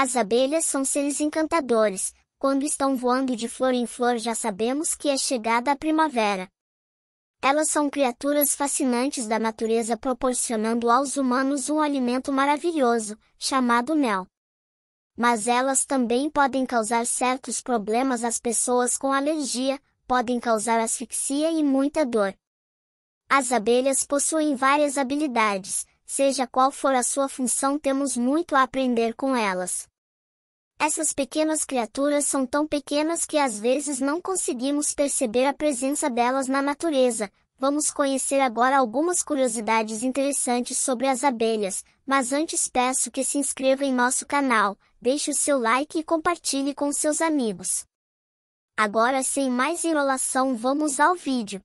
As abelhas são seres encantadores, quando estão voando de flor em flor já sabemos que é chegada a primavera. Elas são criaturas fascinantes da natureza proporcionando aos humanos um alimento maravilhoso, chamado mel. Mas elas também podem causar certos problemas às pessoas com alergia, podem causar asfixia e muita dor. As abelhas possuem várias habilidades, seja qual for a sua função, temos muito a aprender com elas. Essas pequenas criaturas são tão pequenas que às vezes não conseguimos perceber a presença delas na natureza. Vamos conhecer agora algumas curiosidades interessantes sobre as abelhas, mas antes peço que se inscreva em nosso canal, deixe o seu like e compartilhe com seus amigos. Agora sem mais enrolação vamos ao vídeo.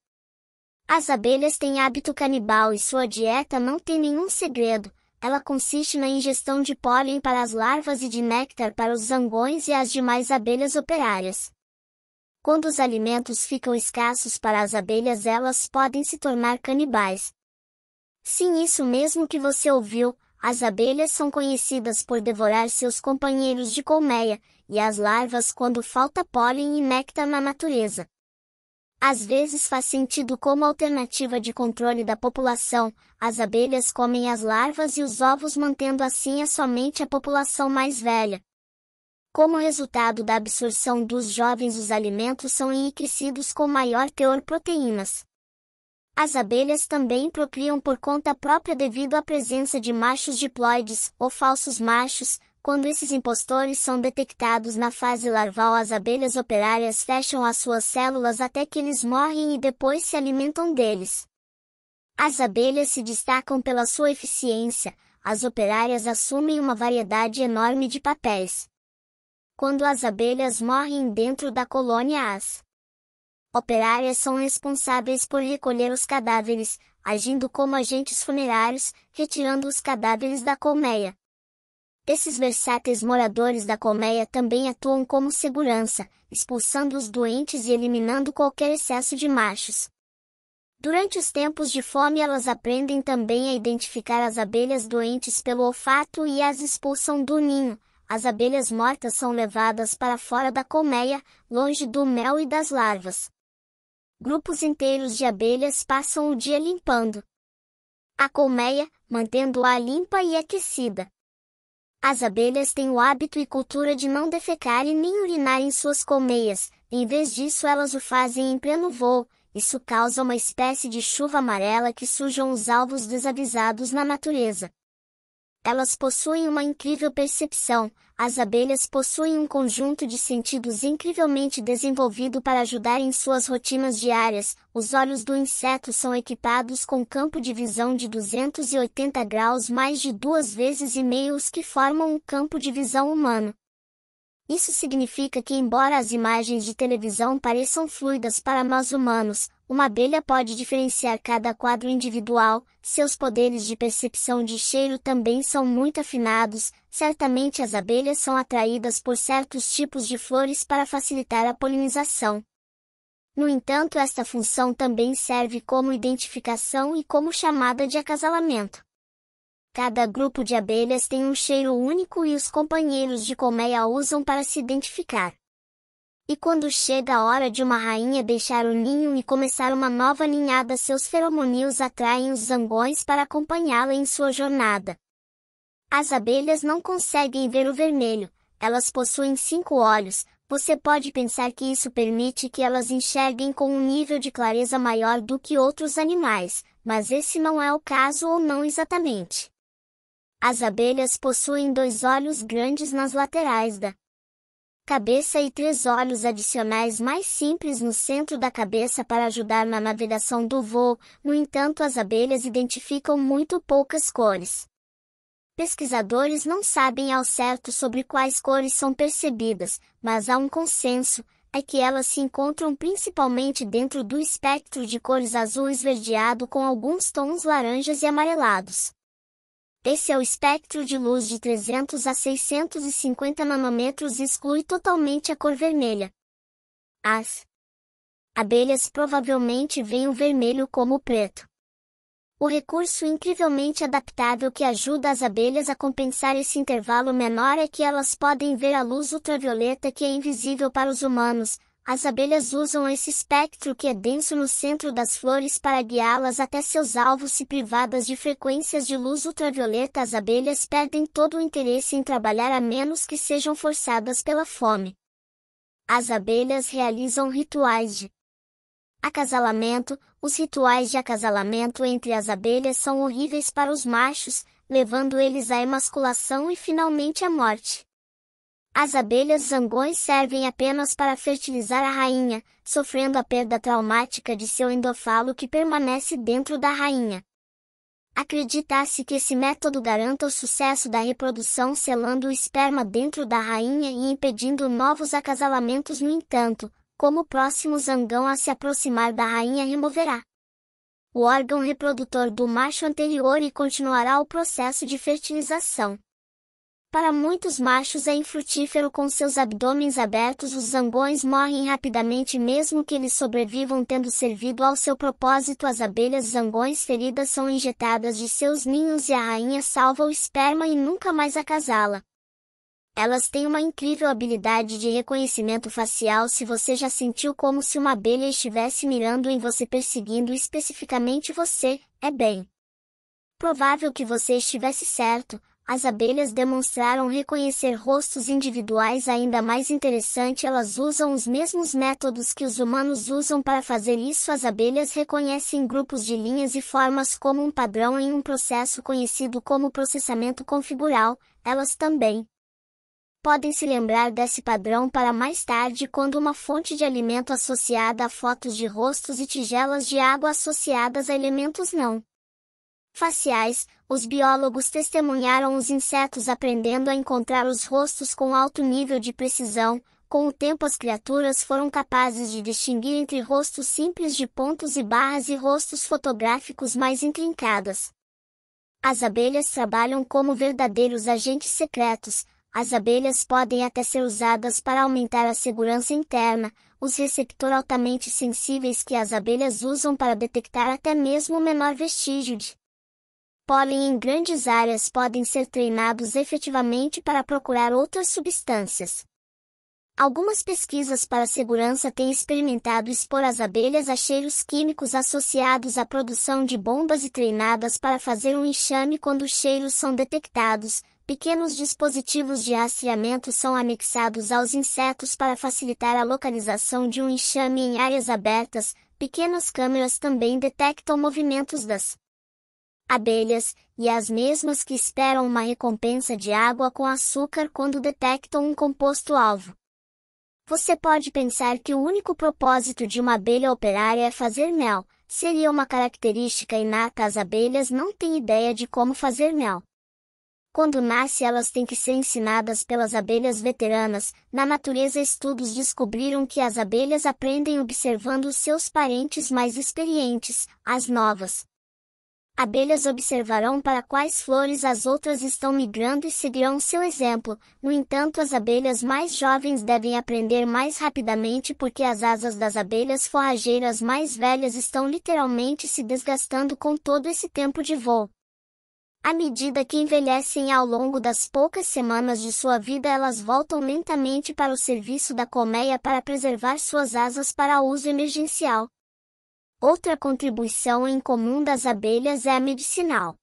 As abelhas têm hábito canibal e sua dieta não tem nenhum segredo. Ela consiste na ingestão de pólen para as larvas e de néctar para os zangões e as demais abelhas operárias. Quando os alimentos ficam escassos para as abelhas, elas podem se tornar canibais. Sim, isso mesmo que você ouviu, as abelhas são conhecidas por devorar seus companheiros de colmeia, e as larvas quando falta pólen e néctar na natureza. Às vezes faz sentido como alternativa de controle da população, as abelhas comem as larvas e os ovos mantendo assim a somente a população mais velha. Como resultado da absorção dos jovens os alimentos são enriquecidos com maior teor proteínas. As abelhas também procriam por conta própria devido à presença de machos diploides, ou falsos machos, quando esses impostores são detectados na fase larval, as abelhas operárias fecham as suas células até que eles morrem e depois se alimentam deles. As abelhas se destacam pela sua eficiência, as operárias assumem uma variedade enorme de papéis. Quando as abelhas morrem dentro da colônia, as operárias são responsáveis por recolher os cadáveres, agindo como agentes funerários, retirando os cadáveres da colmeia. Esses versáteis moradores da colmeia também atuam como segurança, expulsando os doentes e eliminando qualquer excesso de machos. Durante os tempos de fome, elas aprendem também a identificar as abelhas doentes pelo olfato e as expulsam do ninho. As abelhas mortas são levadas para fora da colmeia, longe do mel e das larvas. Grupos inteiros de abelhas passam o dia limpando a colmeia, mantendo-a limpa e aquecida. As abelhas têm o hábito e cultura de não defecar e nem urinar em suas colmeias, em vez disso elas o fazem em pleno voo, isso causa uma espécie de chuva amarela que sujam os alvos desavisados na natureza elas possuem uma incrível percepção, as abelhas possuem um conjunto de sentidos incrivelmente desenvolvido para ajudar em suas rotinas diárias, os olhos do inseto são equipados com campo de visão de 280 graus mais de duas vezes e meio os que formam um campo de visão humano. Isso significa que, embora as imagens de televisão pareçam fluidas para nós humanos, uma abelha pode diferenciar cada quadro individual, seus poderes de percepção de cheiro também são muito afinados, certamente as abelhas são atraídas por certos tipos de flores para facilitar a polinização. No entanto, esta função também serve como identificação e como chamada de acasalamento. Cada grupo de abelhas tem um cheiro único e os companheiros de colmeia usam para se identificar. E quando chega a hora de uma rainha deixar o ninho e começar uma nova ninhada, seus feromônios atraem os zangões para acompanhá-la em sua jornada. As abelhas não conseguem ver o vermelho, elas possuem cinco olhos. Você pode pensar que isso permite que elas enxerguem com um nível de clareza maior do que outros animais, mas esse não é o caso ou não exatamente. As abelhas possuem dois olhos grandes nas laterais da cabeça e três olhos adicionais mais simples no centro da cabeça para ajudar na navegação do voo, no entanto, as abelhas identificam muito poucas cores. Pesquisadores não sabem ao certo sobre quais cores são percebidas, mas há um consenso, é que elas se encontram principalmente dentro do espectro de cores azul esverdeado com alguns tons laranjas e amarelados. Esse é o espectro de luz de 300 a 650 nanômetros e exclui totalmente a cor vermelha. As abelhas provavelmente veem o vermelho como o preto. O recurso incrivelmente adaptável que ajuda as abelhas a compensar esse intervalo menor é que elas podem ver a luz ultravioleta que é invisível para os humanos, as abelhas usam esse espectro que é denso no centro das flores para guiá-las até seus alvos se privadas de frequências de luz ultravioleta as abelhas perdem todo o interesse em trabalhar a menos que sejam forçadas pela fome. As abelhas realizam rituais de acasalamento. Os rituais de acasalamento entre as abelhas são horríveis para os machos, levando eles à emasculação e finalmente à morte. As abelhas zangões servem apenas para fertilizar a rainha, sofrendo a perda traumática de seu endofalo que permanece dentro da rainha. Acredita-se que esse método garanta o sucesso da reprodução selando o esperma dentro da rainha e impedindo novos acasalamentos no entanto, como o próximo zangão a se aproximar da rainha removerá o órgão reprodutor do macho anterior e continuará o processo de fertilização. Para muitos machos é infrutífero com seus abdômens abertos os zangões morrem rapidamente mesmo que eles sobrevivam tendo servido ao seu propósito as abelhas zangões feridas são injetadas de seus ninhos e a rainha salva o esperma e nunca mais acasala. Elas têm uma incrível habilidade de reconhecimento facial se você já sentiu como se uma abelha estivesse mirando em você perseguindo especificamente você, é bem provável que você estivesse certo, as abelhas demonstraram reconhecer rostos individuais ainda mais interessante elas usam os mesmos métodos que os humanos usam para fazer isso as abelhas reconhecem grupos de linhas e formas como um padrão em um processo conhecido como processamento configural, elas também podem se lembrar desse padrão para mais tarde quando uma fonte de alimento associada a fotos de rostos e tigelas de água associadas a elementos não faciais, os biólogos testemunharam os insetos aprendendo a encontrar os rostos com alto nível de precisão. Com o tempo, as criaturas foram capazes de distinguir entre rostos simples de pontos e barras e rostos fotográficos mais intrincados. As abelhas trabalham como verdadeiros agentes secretos. As abelhas podem até ser usadas para aumentar a segurança interna, os receptores altamente sensíveis que as abelhas usam para detectar até mesmo o menor vestígio de pólen em grandes áreas podem ser treinados efetivamente para procurar outras substâncias. Algumas pesquisas para segurança têm experimentado expor as abelhas a cheiros químicos associados à produção de bombas e treinadas para fazer um enxame quando os cheiros são detectados. Pequenos dispositivos de rastreamento são anexados aos insetos para facilitar a localização de um enxame em áreas abertas. Pequenas câmeras também detectam movimentos das abelhas, e as mesmas que esperam uma recompensa de água com açúcar quando detectam um composto alvo. Você pode pensar que o único propósito de uma abelha operária é fazer mel, seria uma característica inata as abelhas não têm ideia de como fazer mel. Quando nasce elas têm que ser ensinadas pelas abelhas veteranas, na natureza estudos descobriram que as abelhas aprendem observando os seus parentes mais experientes, as novas, Abelhas observarão para quais flores as outras estão migrando e seguirão seu exemplo. No entanto, as abelhas mais jovens devem aprender mais rapidamente porque as asas das abelhas forrageiras mais velhas estão literalmente se desgastando com todo esse tempo de voo. À medida que envelhecem ao longo das poucas semanas de sua vida, elas voltam lentamente para o serviço da colmeia para preservar suas asas para uso emergencial. Outra contribuição em comum das abelhas é a medicinal.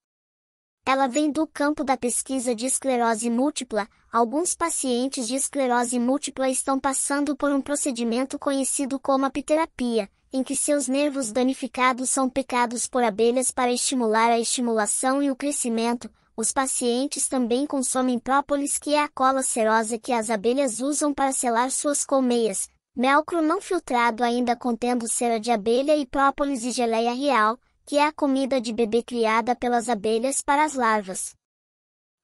Ela vem do campo da pesquisa de esclerose múltipla. Alguns pacientes de esclerose múltipla estão passando por um procedimento conhecido como apiterapia, em que seus nervos danificados são picados por abelhas para estimular a estimulação e o crescimento. Os pacientes também consomem própolis, que é a cola serosa que as abelhas usam para selar suas colmeias, Melcro não filtrado ainda contendo cera de abelha e própolis e geleia real, que é a comida de bebê criada pelas abelhas para as larvas.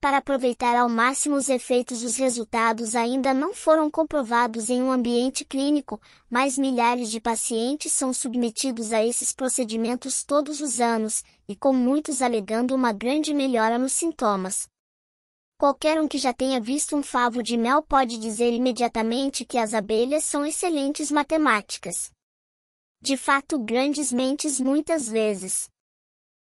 Para aproveitar ao máximo os efeitos, os resultados ainda não foram comprovados em um ambiente clínico, mas milhares de pacientes são submetidos a esses procedimentos todos os anos, e com muitos alegando uma grande melhora nos sintomas. Qualquer um que já tenha visto um favo de mel pode dizer imediatamente que as abelhas são excelentes matemáticas. De fato, grandes mentes muitas vezes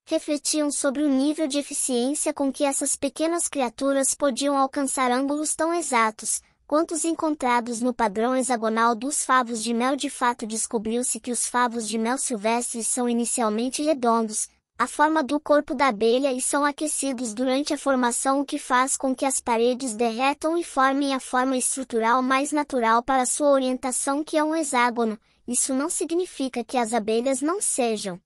refletiam sobre o nível de eficiência com que essas pequenas criaturas podiam alcançar ângulos tão exatos, quantos encontrados no padrão hexagonal dos favos de mel. De fato, descobriu-se que os favos de mel silvestres são inicialmente redondos, a forma do corpo da abelha e são aquecidos durante a formação, o que faz com que as paredes derretam e formem a forma estrutural mais natural para sua orientação, que é um hexágono. Isso não significa que as abelhas não sejam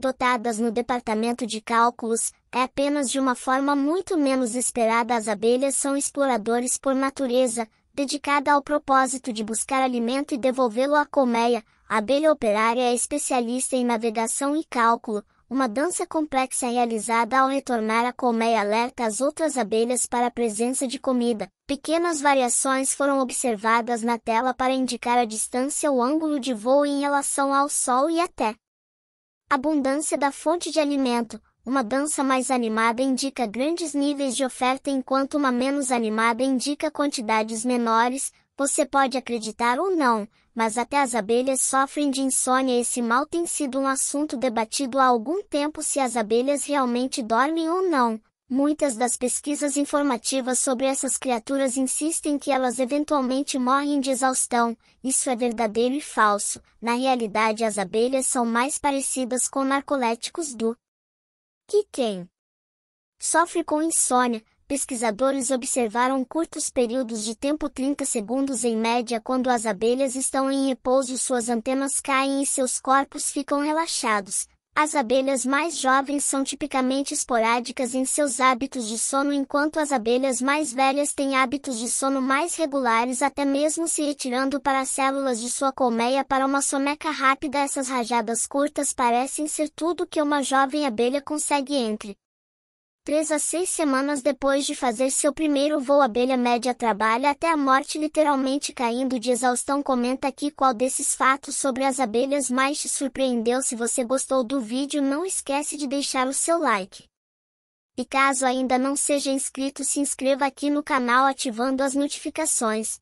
dotadas no departamento de cálculos, é apenas de uma forma muito menos esperada. As abelhas são exploradores por natureza, dedicada ao propósito de buscar alimento e devolvê-lo à colmeia. A abelha operária é especialista em navegação e cálculo, uma dança complexa realizada ao retornar a colmeia alerta as outras abelhas para a presença de comida. Pequenas variações foram observadas na tela para indicar a distância ou ângulo de voo em relação ao sol e até. Abundância da fonte de alimento. Uma dança mais animada indica grandes níveis de oferta enquanto uma menos animada indica quantidades menores, você pode acreditar ou não, mas até as abelhas sofrem de insônia. Esse mal tem sido um assunto debatido há algum tempo se as abelhas realmente dormem ou não. Muitas das pesquisas informativas sobre essas criaturas insistem que elas eventualmente morrem de exaustão. Isso é verdadeiro e falso. Na realidade, as abelhas são mais parecidas com narcoléticos do que quem sofre com insônia, pesquisadores observaram curtos períodos de tempo 30 segundos em média quando as abelhas estão em repouso suas antenas caem e seus corpos ficam relaxados. As abelhas mais jovens são tipicamente esporádicas em seus hábitos de sono enquanto as abelhas mais velhas têm hábitos de sono mais regulares até mesmo se retirando para as células de sua colmeia para uma soneca rápida essas rajadas curtas parecem ser tudo que uma jovem abelha consegue entre 3 a 6 semanas depois de fazer seu primeiro voo, a abelha média trabalha até a morte, literalmente caindo de exaustão. Comenta aqui qual desses fatos sobre as abelhas mais te surpreendeu. Se você gostou do vídeo, não esquece de deixar o seu like. E caso ainda não seja inscrito, se inscreva aqui no canal ativando as notificações.